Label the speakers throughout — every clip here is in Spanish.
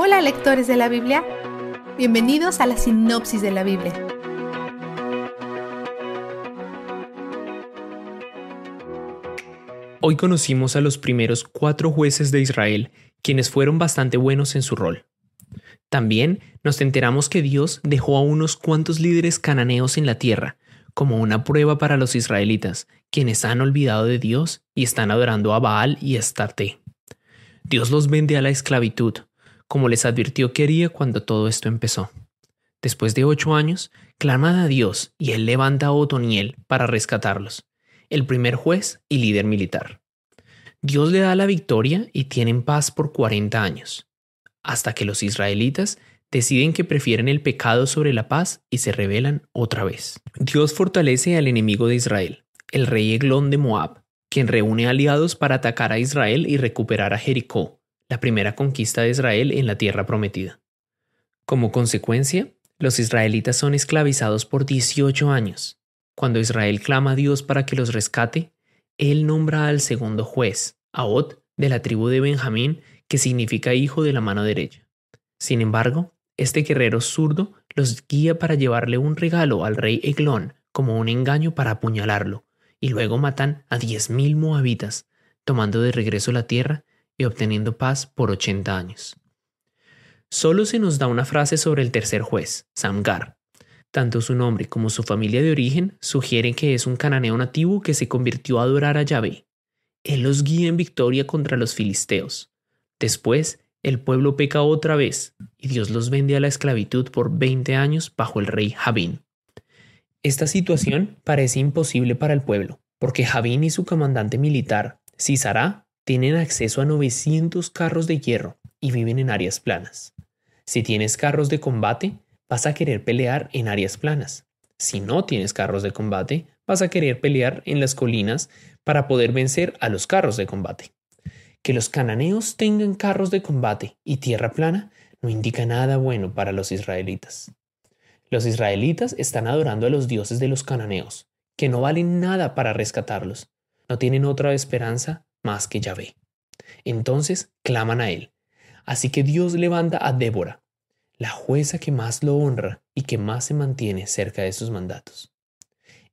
Speaker 1: Hola lectores de la Biblia, bienvenidos a la sinopsis de la Biblia. Hoy conocimos a los primeros cuatro jueces de Israel, quienes fueron bastante buenos en su rol. También nos enteramos que Dios dejó a unos cuantos líderes cananeos en la tierra, como una prueba para los israelitas, quienes han olvidado de Dios y están adorando a Baal y a Dios los vende a la esclavitud, como les advirtió que haría cuando todo esto empezó. Después de ocho años, claman a Dios y él levanta a Otoniel para rescatarlos, el primer juez y líder militar. Dios le da la victoria y tienen paz por 40 años, hasta que los israelitas deciden que prefieren el pecado sobre la paz y se rebelan otra vez. Dios fortalece al enemigo de Israel, el rey Eglón de Moab, quien reúne aliados para atacar a Israel y recuperar a Jericó, la primera conquista de Israel en la tierra prometida. Como consecuencia, los israelitas son esclavizados por 18 años. Cuando Israel clama a Dios para que los rescate, él nombra al segundo juez, aot de la tribu de Benjamín, que significa hijo de la mano derecha. Sin embargo, este guerrero zurdo los guía para llevarle un regalo al rey Eglón como un engaño para apuñalarlo, y luego matan a diez mil moabitas, tomando de regreso la tierra y obteniendo paz por 80 años. Solo se nos da una frase sobre el tercer juez, Samgar. Tanto su nombre como su familia de origen sugieren que es un cananeo nativo que se convirtió a adorar a Yahvé. Él los guía en victoria contra los filisteos. Después, el pueblo peca otra vez y Dios los vende a la esclavitud por 20 años bajo el rey Javín. Esta situación parece imposible para el pueblo, porque Jabín y su comandante militar, Cisará, tienen acceso a 900 carros de hierro y viven en áreas planas. Si tienes carros de combate, vas a querer pelear en áreas planas. Si no tienes carros de combate, vas a querer pelear en las colinas para poder vencer a los carros de combate. Que los cananeos tengan carros de combate y tierra plana no indica nada bueno para los israelitas. Los israelitas están adorando a los dioses de los cananeos, que no valen nada para rescatarlos. No tienen otra esperanza más que ve. Entonces claman a él. Así que Dios levanta a Débora, la jueza que más lo honra y que más se mantiene cerca de sus mandatos.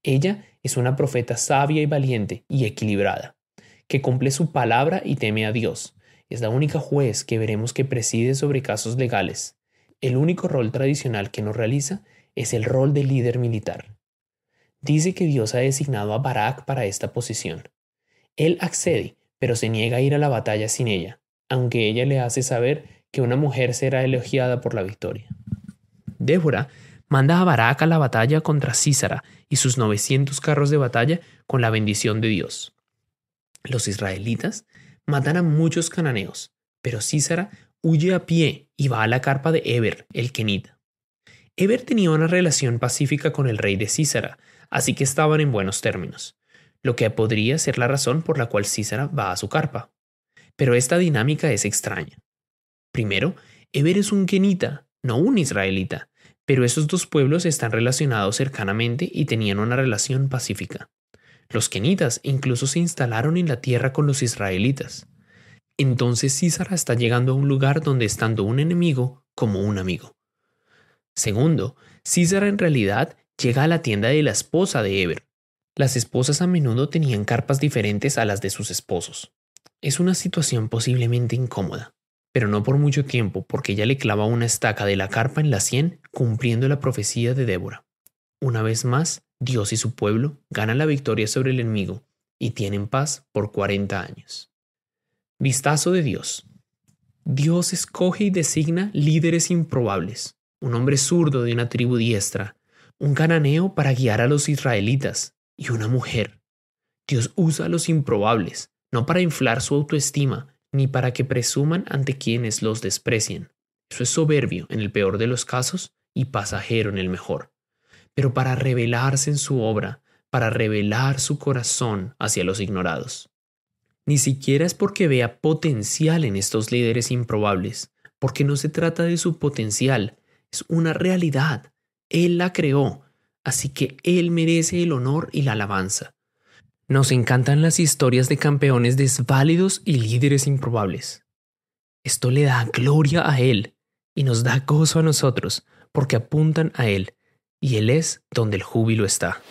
Speaker 1: Ella es una profeta sabia y valiente y equilibrada, que cumple su palabra y teme a Dios. Es la única juez que veremos que preside sobre casos legales. El único rol tradicional que no realiza es el rol de líder militar. Dice que Dios ha designado a Barak para esta posición. Él accede pero se niega a ir a la batalla sin ella, aunque ella le hace saber que una mujer será elogiada por la victoria. Débora manda a Barak a la batalla contra Císara y sus 900 carros de batalla con la bendición de Dios. Los israelitas matan a muchos cananeos, pero Císara huye a pie y va a la carpa de Eber, el kenita. Eber tenía una relación pacífica con el rey de Císara, así que estaban en buenos términos lo que podría ser la razón por la cual Císara va a su carpa. Pero esta dinámica es extraña. Primero, Eber es un kenita, no un israelita, pero esos dos pueblos están relacionados cercanamente y tenían una relación pacífica. Los kenitas incluso se instalaron en la tierra con los israelitas. Entonces Císara está llegando a un lugar donde estando un enemigo como un amigo. Segundo, Císara en realidad llega a la tienda de la esposa de Eber, las esposas a menudo tenían carpas diferentes a las de sus esposos. Es una situación posiblemente incómoda, pero no por mucho tiempo porque ella le clava una estaca de la carpa en la sien cumpliendo la profecía de Débora. Una vez más, Dios y su pueblo ganan la victoria sobre el enemigo y tienen paz por 40 años. Vistazo de Dios. Dios escoge y designa líderes improbables, un hombre zurdo de una tribu diestra, un cananeo para guiar a los israelitas, y una mujer. Dios usa a los improbables, no para inflar su autoestima, ni para que presuman ante quienes los desprecien Eso es soberbio en el peor de los casos y pasajero en el mejor. Pero para revelarse en su obra, para revelar su corazón hacia los ignorados. Ni siquiera es porque vea potencial en estos líderes improbables, porque no se trata de su potencial, es una realidad. Él la creó así que Él merece el honor y la alabanza. Nos encantan las historias de campeones desválidos y líderes improbables. Esto le da gloria a Él y nos da gozo a nosotros, porque apuntan a Él, y Él es donde el júbilo está.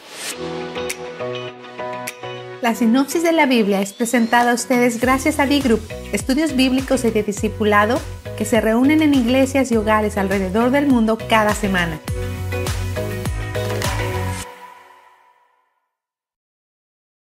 Speaker 1: La sinopsis de la Biblia es presentada a ustedes gracias a b estudios bíblicos y de discipulado que se reúnen en iglesias y hogares alrededor del mundo cada semana.